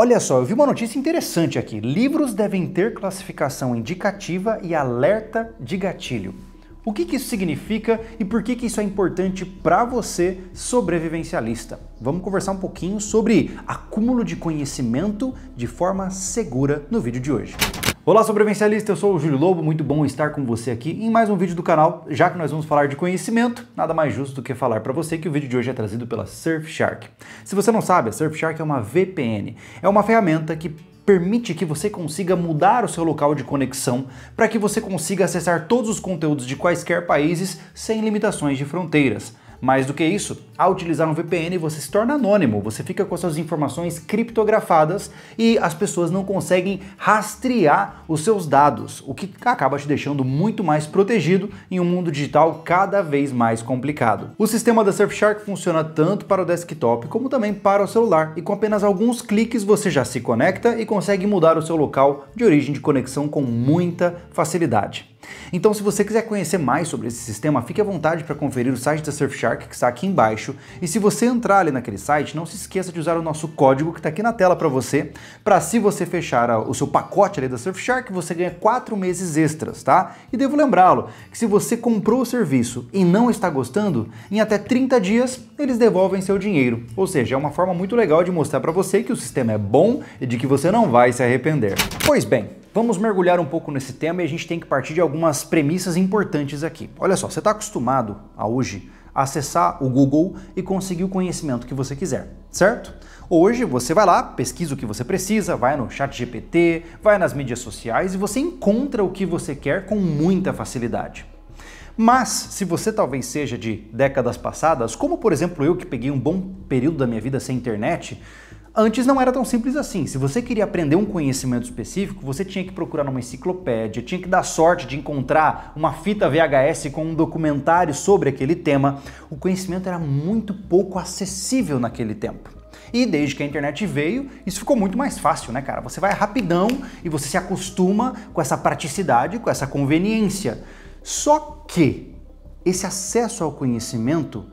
Olha só, eu vi uma notícia interessante aqui. Livros devem ter classificação indicativa e alerta de gatilho. O que, que isso significa e por que, que isso é importante para você, sobrevivencialista? Vamos conversar um pouquinho sobre acúmulo de conhecimento de forma segura no vídeo de hoje. Olá, sobrevivencialista, eu sou o Júlio Lobo, muito bom estar com você aqui em mais um vídeo do canal. Já que nós vamos falar de conhecimento, nada mais justo do que falar para você que o vídeo de hoje é trazido pela Surfshark. Se você não sabe, a Surfshark é uma VPN, é uma ferramenta que permite que você consiga mudar o seu local de conexão para que você consiga acessar todos os conteúdos de quaisquer países sem limitações de fronteiras. Mais do que isso, ao utilizar um VPN você se torna anônimo, você fica com suas informações criptografadas e as pessoas não conseguem rastrear os seus dados, o que acaba te deixando muito mais protegido em um mundo digital cada vez mais complicado. O sistema da Surfshark funciona tanto para o desktop como também para o celular e com apenas alguns cliques você já se conecta e consegue mudar o seu local de origem de conexão com muita facilidade. Então, se você quiser conhecer mais sobre esse sistema, fique à vontade para conferir o site da Surfshark que está aqui embaixo. E se você entrar ali naquele site, não se esqueça de usar o nosso código que está aqui na tela para você, para se você fechar o seu pacote ali da Surfshark, você ganha quatro meses extras, tá? E devo lembrá-lo que se você comprou o serviço e não está gostando, em até 30 dias eles devolvem seu dinheiro. Ou seja, é uma forma muito legal de mostrar para você que o sistema é bom e de que você não vai se arrepender. Pois bem, vamos mergulhar um pouco nesse tema e a gente tem que partir de algumas umas premissas importantes aqui. Olha só, você está acostumado a hoje acessar o Google e conseguir o conhecimento que você quiser, certo? Hoje você vai lá, pesquisa o que você precisa, vai no chat GPT, vai nas mídias sociais e você encontra o que você quer com muita facilidade. Mas, se você talvez seja de décadas passadas, como por exemplo eu que peguei um bom período da minha vida sem internet, Antes não era tão simples assim. Se você queria aprender um conhecimento específico, você tinha que procurar numa enciclopédia, tinha que dar sorte de encontrar uma fita VHS com um documentário sobre aquele tema. O conhecimento era muito pouco acessível naquele tempo. E desde que a internet veio, isso ficou muito mais fácil, né, cara? Você vai rapidão e você se acostuma com essa praticidade, com essa conveniência. Só que esse acesso ao conhecimento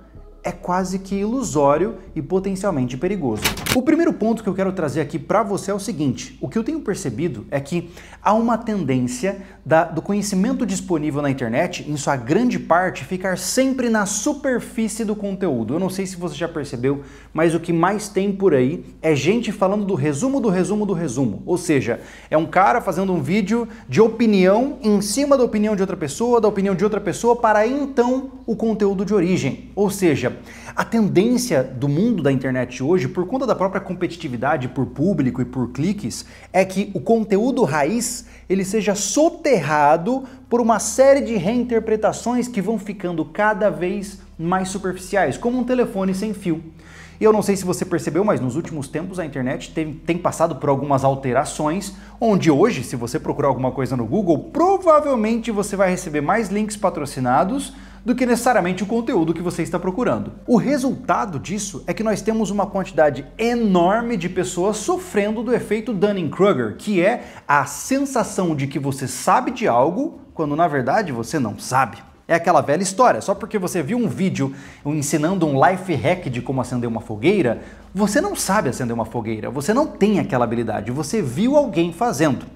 é quase que ilusório e potencialmente perigoso. O primeiro ponto que eu quero trazer aqui para você é o seguinte: o que eu tenho percebido é que há uma tendência da, do conhecimento disponível na internet, em sua grande parte, ficar sempre na superfície do conteúdo. Eu não sei se você já percebeu, mas o que mais tem por aí é gente falando do resumo do resumo do resumo. Ou seja, é um cara fazendo um vídeo de opinião em cima da opinião de outra pessoa, da opinião de outra pessoa, para então o conteúdo de origem. Ou seja, a tendência do mundo da internet hoje, por conta da própria competitividade por público e por cliques, é que o conteúdo raiz ele seja soterrado por uma série de reinterpretações que vão ficando cada vez mais superficiais, como um telefone sem fio. E eu não sei se você percebeu, mas nos últimos tempos a internet tem, tem passado por algumas alterações, onde hoje, se você procurar alguma coisa no Google, provavelmente você vai receber mais links patrocinados do que necessariamente o conteúdo que você está procurando. O resultado disso é que nós temos uma quantidade enorme de pessoas sofrendo do efeito Dunning-Kruger, que é a sensação de que você sabe de algo quando na verdade você não sabe. É aquela velha história, só porque você viu um vídeo ensinando um life hack de como acender uma fogueira, você não sabe acender uma fogueira, você não tem aquela habilidade, você viu alguém fazendo.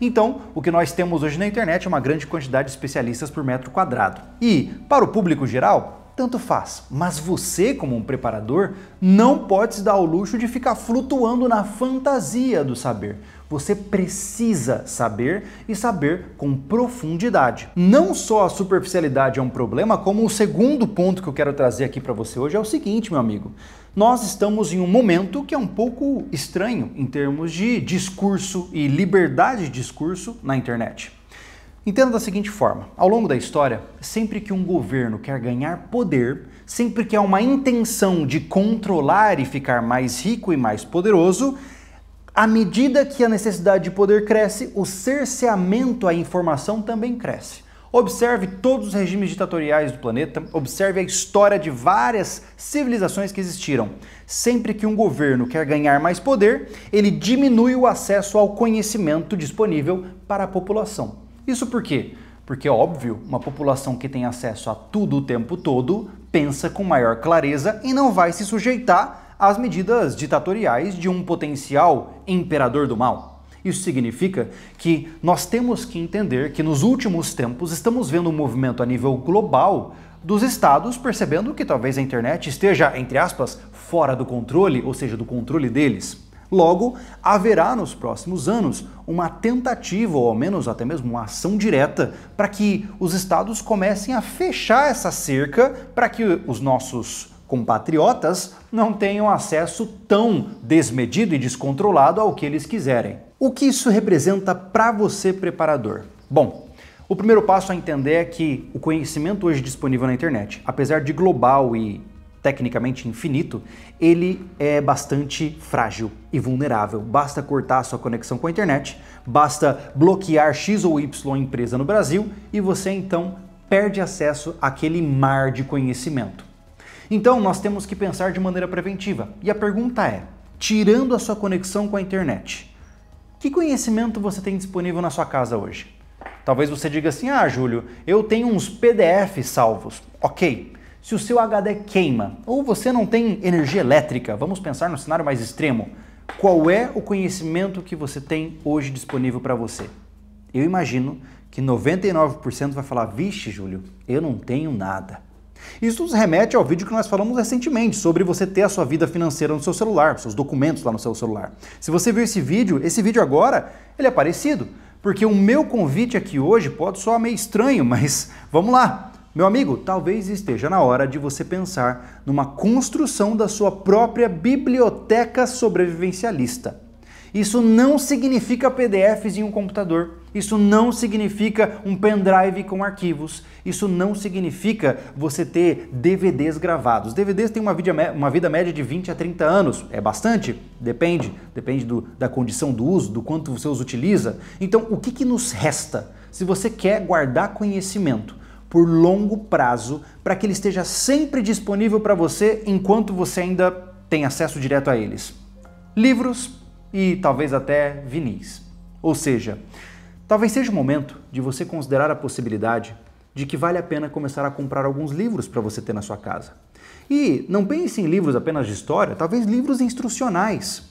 Então, o que nós temos hoje na internet é uma grande quantidade de especialistas por metro quadrado. E, para o público geral, tanto faz. Mas você, como um preparador, não pode se dar ao luxo de ficar flutuando na fantasia do saber. Você precisa saber e saber com profundidade. Não só a superficialidade é um problema, como o segundo ponto que eu quero trazer aqui para você hoje é o seguinte, meu amigo. Nós estamos em um momento que é um pouco estranho em termos de discurso e liberdade de discurso na internet. Entenda da seguinte forma: ao longo da história, sempre que um governo quer ganhar poder, sempre que há uma intenção de controlar e ficar mais rico e mais poderoso, à medida que a necessidade de poder cresce, o cerceamento à informação também cresce. Observe todos os regimes ditatoriais do planeta, observe a história de várias civilizações que existiram. Sempre que um governo quer ganhar mais poder, ele diminui o acesso ao conhecimento disponível para a população. Isso por quê? Porque, é óbvio, uma população que tem acesso a tudo o tempo todo pensa com maior clareza e não vai se sujeitar às medidas ditatoriais de um potencial imperador do mal. Isso significa que nós temos que entender que nos últimos tempos estamos vendo um movimento a nível global dos estados percebendo que talvez a internet esteja, entre aspas, fora do controle, ou seja, do controle deles. Logo, haverá nos próximos anos uma tentativa, ou ao menos até mesmo uma ação direta, para que os estados comecem a fechar essa cerca para que os nossos compatriotas não tenham acesso tão desmedido e descontrolado ao que eles quiserem. O que isso representa para você, preparador? Bom, o primeiro passo a entender é que o conhecimento hoje disponível na internet, apesar de global e tecnicamente infinito, ele é bastante frágil e vulnerável. Basta cortar a sua conexão com a internet, basta bloquear X ou Y empresa no Brasil e você então perde acesso àquele mar de conhecimento. Então nós temos que pensar de maneira preventiva. E a pergunta é: tirando a sua conexão com a internet, que conhecimento você tem disponível na sua casa hoje? Talvez você diga assim: ah, Júlio, eu tenho uns PDF salvos. Ok, se o seu HD queima ou você não tem energia elétrica, vamos pensar no cenário mais extremo, qual é o conhecimento que você tem hoje disponível para você? Eu imagino que 99% vai falar: Vixe, Júlio, eu não tenho nada. Isso nos remete ao vídeo que nós falamos recentemente sobre você ter a sua vida financeira no seu celular, seus documentos lá no seu celular. Se você viu esse vídeo, esse vídeo agora, ele é parecido, porque o meu convite aqui hoje pode soar meio estranho, mas vamos lá. Meu amigo, talvez esteja na hora de você pensar numa construção da sua própria biblioteca sobrevivencialista. Isso não significa PDFs em um computador. Isso não significa um pendrive com arquivos. Isso não significa você ter DVDs gravados. DVDs têm uma vida, uma vida média de 20 a 30 anos. É bastante? Depende. Depende do, da condição do uso, do quanto você os utiliza. Então, o que, que nos resta? Se você quer guardar conhecimento, por longo prazo para que ele esteja sempre disponível para você enquanto você ainda tem acesso direto a eles. Livros e talvez até vinis. Ou seja, talvez seja o momento de você considerar a possibilidade de que vale a pena começar a comprar alguns livros para você ter na sua casa. E não pense em livros apenas de história, talvez livros instrucionais.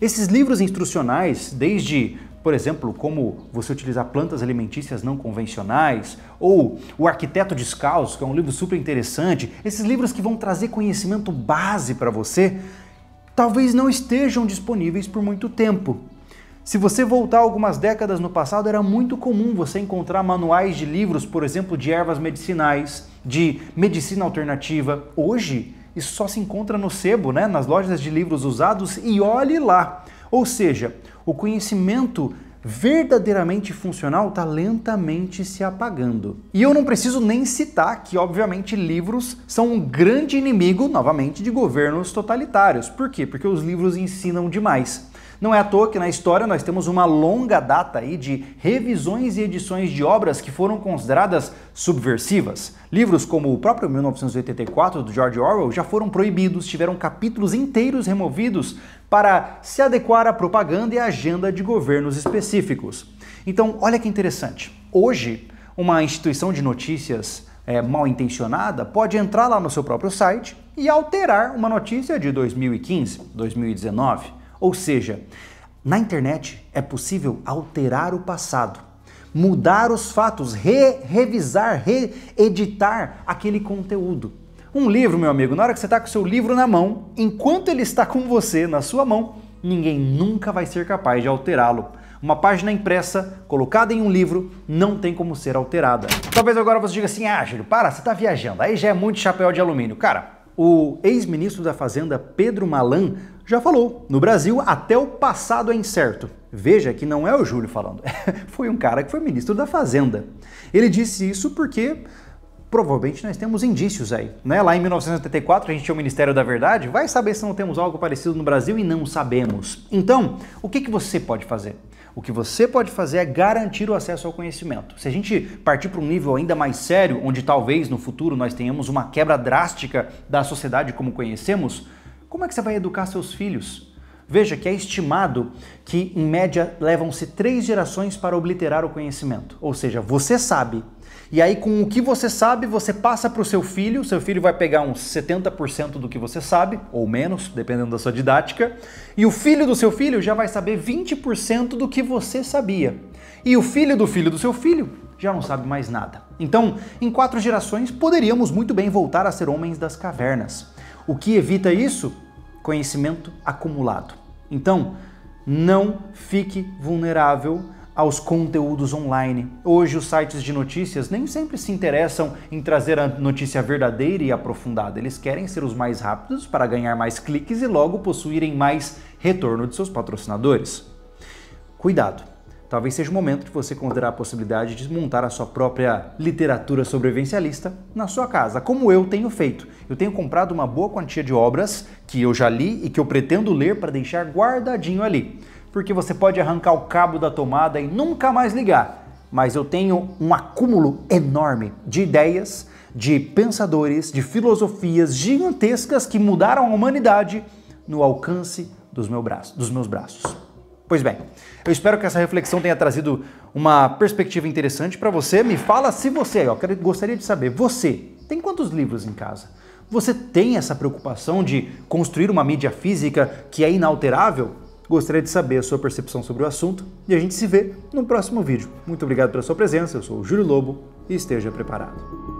Esses livros instrucionais, desde por exemplo, como você utilizar plantas alimentícias não convencionais, ou O Arquiteto Descalço, que é um livro super interessante, esses livros que vão trazer conhecimento base para você, talvez não estejam disponíveis por muito tempo. Se você voltar algumas décadas no passado, era muito comum você encontrar manuais de livros, por exemplo, de ervas medicinais, de medicina alternativa. Hoje, isso só se encontra no sebo, né? nas lojas de livros usados, e olhe lá. Ou seja, o conhecimento verdadeiramente funcional está lentamente se apagando. E eu não preciso nem citar que, obviamente, livros são um grande inimigo, novamente, de governos totalitários. Por quê? Porque os livros ensinam demais. Não é à toa que na história nós temos uma longa data aí de revisões e edições de obras que foram consideradas subversivas. Livros como o próprio 1984 do George Orwell já foram proibidos, tiveram capítulos inteiros removidos para se adequar à propaganda e à agenda de governos específicos. Então, olha que interessante. Hoje, uma instituição de notícias é, mal intencionada pode entrar lá no seu próprio site e alterar uma notícia de 2015, 2019. Ou seja, na internet é possível alterar o passado, mudar os fatos, re revisar, reeditar aquele conteúdo. Um livro, meu amigo, na hora que você está com o seu livro na mão, enquanto ele está com você na sua mão, ninguém nunca vai ser capaz de alterá-lo. Uma página impressa, colocada em um livro, não tem como ser alterada. Talvez agora você diga assim, ah, Júlio, para, você está viajando, aí já é muito chapéu de alumínio. Cara, o ex-ministro da Fazenda, Pedro Malan, já falou. No Brasil, até o passado é incerto. Veja que não é o Júlio falando, foi um cara que foi ministro da Fazenda. Ele disse isso porque provavelmente nós temos indícios aí. Né? Lá em 1984 a gente tinha o Ministério da Verdade, vai saber se não temos algo parecido no Brasil e não sabemos. Então, o que, que você pode fazer? O que você pode fazer é garantir o acesso ao conhecimento. Se a gente partir para um nível ainda mais sério, onde talvez no futuro nós tenhamos uma quebra drástica da sociedade como conhecemos, como é que você vai educar seus filhos? Veja que é estimado que, em média, levam-se três gerações para obliterar o conhecimento. Ou seja, você sabe, e aí, com o que você sabe, você passa para o seu filho. Seu filho vai pegar uns 70% do que você sabe, ou menos, dependendo da sua didática. E o filho do seu filho já vai saber 20% do que você sabia. E o filho do filho do seu filho já não sabe mais nada. Então, em quatro gerações, poderíamos muito bem voltar a ser homens das cavernas. O que evita isso? Conhecimento acumulado. Então, não fique vulnerável aos conteúdos online. Hoje, os sites de notícias nem sempre se interessam em trazer a notícia verdadeira e aprofundada. Eles querem ser os mais rápidos para ganhar mais cliques e logo possuírem mais retorno de seus patrocinadores. Cuidado! talvez seja o momento de você considerar a possibilidade de montar a sua própria literatura sobrevivencialista na sua casa, como eu tenho feito. Eu tenho comprado uma boa quantia de obras que eu já li e que eu pretendo ler para deixar guardadinho ali, porque você pode arrancar o cabo da tomada e nunca mais ligar. Mas eu tenho um acúmulo enorme de ideias, de pensadores, de filosofias gigantescas que mudaram a humanidade no alcance dos meus braços. Pois bem, eu espero que essa reflexão tenha trazido uma perspectiva interessante para você. Me fala se você, eu gostaria de saber, você tem quantos livros em casa? Você tem essa preocupação de construir uma mídia física que é inalterável? Gostaria de saber a sua percepção sobre o assunto e a gente se vê no próximo vídeo. Muito obrigado pela sua presença, eu sou o Júlio Lobo e esteja preparado.